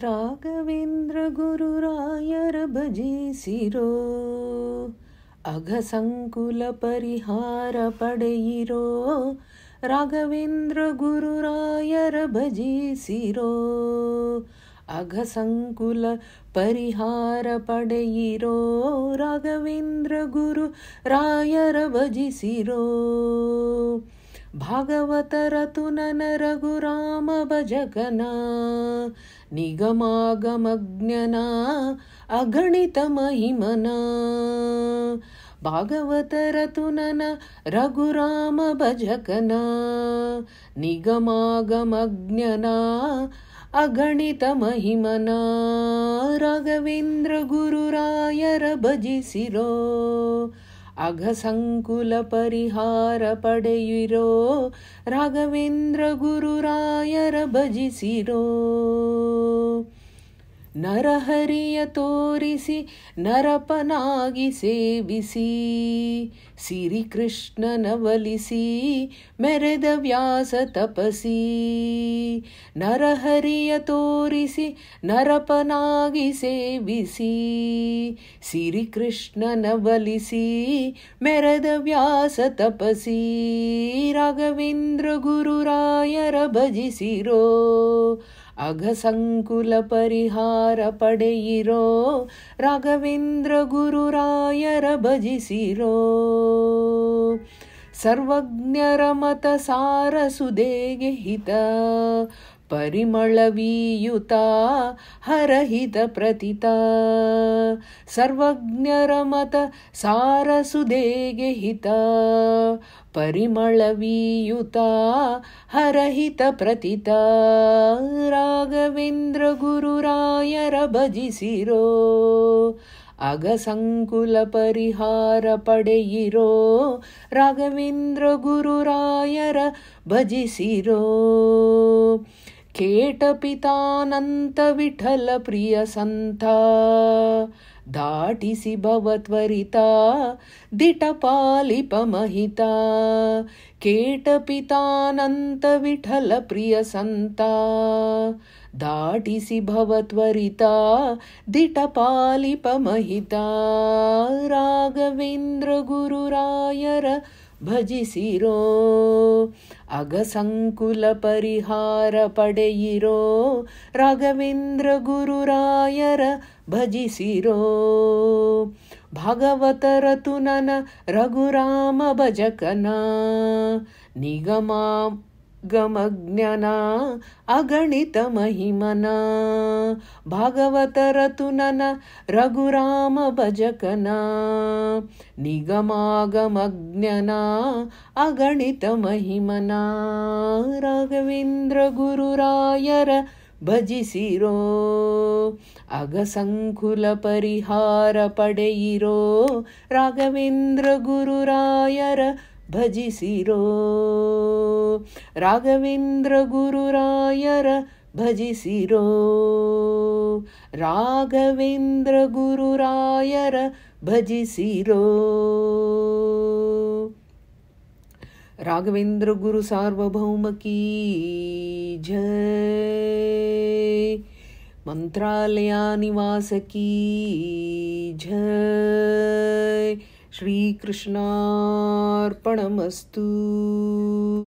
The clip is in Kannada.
राघवेन्द्र गुरु भजे भजिसिरो अघसङ्कुल परिहार पडिरो राघवेन्द्र गुरु भजे भजिसिरो अघसङ्कुल परिहार पडिरो राघवेन्द्र गुरु रायर भजसिरो भगवतरतु नन रघुराम भजगना निगमागमज्ञना अगणितमहिमना भागवतरतु नन रघुराम भजगना निगमागमज्ञना अगणितमहिमना राघवीन्द्र गुरुरायर भजिसिरो ಅಘಸಂಕುಲ ಪರಿಹಾರ ಪಡೆಯಿರೋ ರಾಘವೇಂದ್ರ ಗುರುರಾಯರ ಭಜಿಸಿರೋ ನರಹರಿಯ ತೋರಿಸಿ ನರಪನಾಗಿ ಸೇವಿಸಿ ಒಲಿಸಿ ಮೆರೆದ ವ್ಯಾಸ ತಪಸಿ ನರಹರಿಯ ತೋರಿಸಿ ನರಪನಾಗಿ ಸೇವಿಸಿ ಒಲಿಸಿ ಮೆರೆದ ವ್ಯಾಸ ತಪಸಿ ರಾಘವೇಂದ್ರ ಗುರುರಾಯರ ಭಜಿಸಿರೋ ಅಘಸಂಕುಲ ಪರಿಹಾರ ಪಡೆಯಿರೋ ರಾಘವೇಂದ್ರ ಗುರುರಾಯರ ಭಜಿಸಿರೋ ಸರ್ವಜ್ಞರ ಮತ ಸಾರ ಸುದೇಗೆ ಹಿತ ಪರಿಮಳವೀಯುತ ಹರಹಿತ ಪ್ರತಿತ ಸರ್ವಜ್ಞರ ಮತ ಸಾರ ಸುದೇಗೆ ಹಿತ ಪರಿಮಳವೀಯುತ ಹರಹಿತ ಪ್ರತಿತ ರಾಘವೇಂದ್ರ ಗುರುರಾಯರ ಭಜಿಸಿರೋ ಅಗಸಂಕುಲ ಪರಿಹಾರ ಪಡೆಯಿರೋ ರಾಘವೇಂದ್ರ ಗುರುರಾಯರ ಭಜಿಸಿರೋ ಕೇಟ ಕೇಟಪಿತಾನಂತ ವಿಠಲ ಪ್ರಿಯ ಸಂತ ದಾಟಿಸಿ ಭವ ತ್ವರಿತ ಪಾಲಿಪ ಮಹಿತ ಪಿತಾನಂತ ವಿಠಲ ಪ್ರಿಯ ಸಂತ ದಾಟಿಸಿ ಭವತ್ವರಿತ ದಿಟಪಾಲಿಪ ಮಹಿತ ರಾಘವೇಂದ್ರ ಗುರುರಾಯರ ಭಜಿಸಿರೋ ಅಗಸಂಕುಲ ಪರಿಹಾರ ಪಡೆಯಿರೋ ರಾಘವೇಂದ್ರ ಗುರುರಾಯರ ಭಜಿಸಿರೋ ಭಗವತರ ತುನನ ರಘುರಾಮ ಭಜಕನ ನಿಗಮ गमज्ञना अगणितमहिमना महिमना भगवतरतुन रघुराम भजकना निगमागमज्ञना अगणितमहिमना महिमना राघवीन्द्र भजिसिरो। भजसिरो अगसङ्कुल परिहार भजि भजिसिरो राघवेन्द्रगुरुरायर भजिसिरो राघवेन्द्रगुरुरायर भजसिरो निवास की ज श्रीकृष्णार्पणमस्तु